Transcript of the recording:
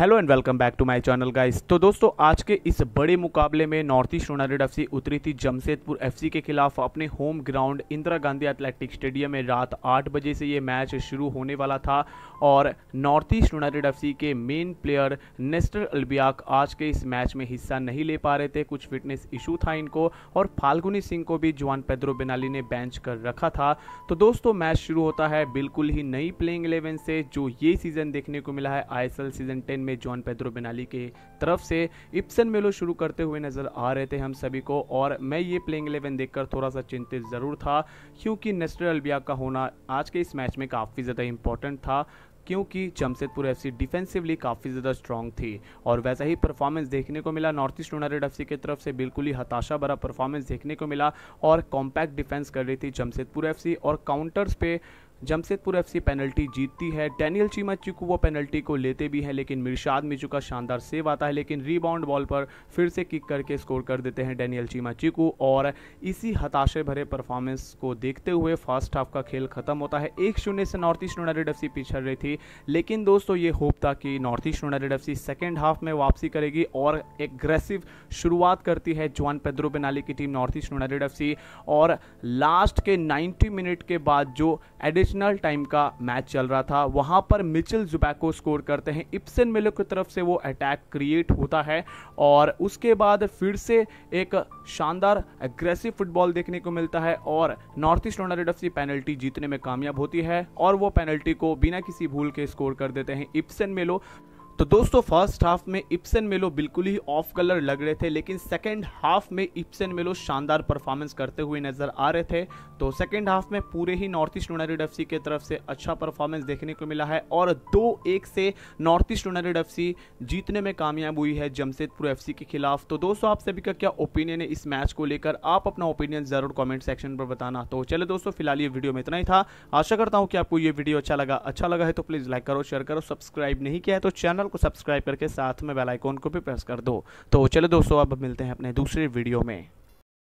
hello and welcome back to my channel guys तो दोस्तों आज के इस बड़े मुकाबले में नॉर्थ ईस्ट यूनाइटेड एफसी उतरी थी जमशेदपुर एफसी के खिलाफ अपने home ground Indira Gandhi athletic stadium में रात 8 बजे से ये मैच शुरू होने वाला था और नॉर्थ ईस्ट यूनाइटेड एफसी के मेन प्लेयर नेस्टर अल्बियाक आज के इस मैच में हिस्सा नहीं ले पा रहे थे कुछ फिटनेस इशू था इनको और फाल्गुनी सिंह को भी जुआन पेद्रो बेनाली ने बेंच कर रखा था तो दोस्तों मैच शुरू होता है बिल्कुल ही नई प्लेइंग इलेवन से जो ये सीज़न देखने को मिला है आई सीज़न टेन में जॉन पेद्रो बेनाली के तरफ से इप्सन मेलो शुरू करते हुए नज़र आ रहे थे हम सभी को और मैं ये प्लेइंग इलेवन देखकर थोड़ा सा चिंतित ज़रूर था क्योंकि नेस्टर अल्बिया का होना आज के इस मैच में काफ़ी ज़्यादा इंपॉर्टेंट था क्योंकि जमशेदपुर एफ डिफेंसिवली काफ़ी ज़्यादा स्ट्रॉन्ग थी और वैसा ही परफॉर्मेंस देखने को मिला नॉर्थ ईस्ट यूनाइटेड एफ की तरफ से बिल्कुल ही हताशा भरा परफॉर्मेंस देखने को मिला और कॉम्पैक्ट डिफेंस कर रही थी जमशेदपुर एफ और काउंटर्स पे जमशेदपुर सी पेनल्टी जीतती है डैनियल चीमा चिकू वो पेनल्टी को लेते भी हैं लेकिन मिर्शाद मिचू का शानदार सेव आता है लेकिन रीबाउंड बॉल पर फिर से किक करके स्कोर कर देते हैं डैनियल चीमा चिकू और इसी हताशे भरे परफॉर्मेंस को देखते हुए फर्स्ट हाफ का खेल खत्म होता है एक शून्य से नॉर्थ ईस्ट यूनाइटेड एफ पिछड़ रही थी लेकिन दोस्तों ये होप था कि North East United F second half में वापसी करेगी और एग्रेसिव शुरुआत करती है जॉन पेद्रो बेनाली की team North East United F और लास्ट के नाइन्टी मिनट के बाद जो एडिशन एडिशनल टाइम का मैच चल रहा था वहां पर मिचिल जुबैको स्कोर करते हैं इप्सन मिलो की तरफ से वो अटैक क्रिएट होता है और उसके बाद फिर से एक शानदार एग्रेसिव फुटबॉल देखने को मिलता है और North East United F penalty जीतने में कामयाब होती है और वो पेनल्टी को बिना किसी भूल के स्कोर कर देते हैं इप्सन मेलो तो दोस्तों फर्स्ट हाफ में इप्सन मेलो बिल्कुल ही ऑफ कलर लग रहे थे लेकिन सेकेंड हाफ में इप्सन मेलो शानदार परफॉर्मेंस करते हुए नजर आ रहे थे तो सेकेंड हाफ में पूरे ही नॉर्थ ईस्ट यूनाइटेड एफ की तरफ से अच्छा परफॉर्मेंस देखने को मिला है और दो एक से नॉर्थ ईस्ट यूनाइटेड एफ जीतने में कामयाब हुई है जमशेदपुर एफ के खिलाफ तो दोस्तों आप सभी का क्या ओपिनियन है इस मैच को लेकर आप अपना ओपिनियन जरूर कॉमेंट सेक्शन पर बताना तो चले दोस्तों फिलहाल ये वीडियो में इतना ही था आशा करता हूँ कि आपको ये वीडियो अच्छा लगा अच्छा लगा है तो प्लीज़ लाइक करो शेयर करो सब्सक्राइब नहीं किया है तो चैनल को सब्सक्राइब करके साथ में बेलाइकॉन को भी प्रेस कर दो तो चलो दोस्तों अब मिलते हैं अपने दूसरे वीडियो में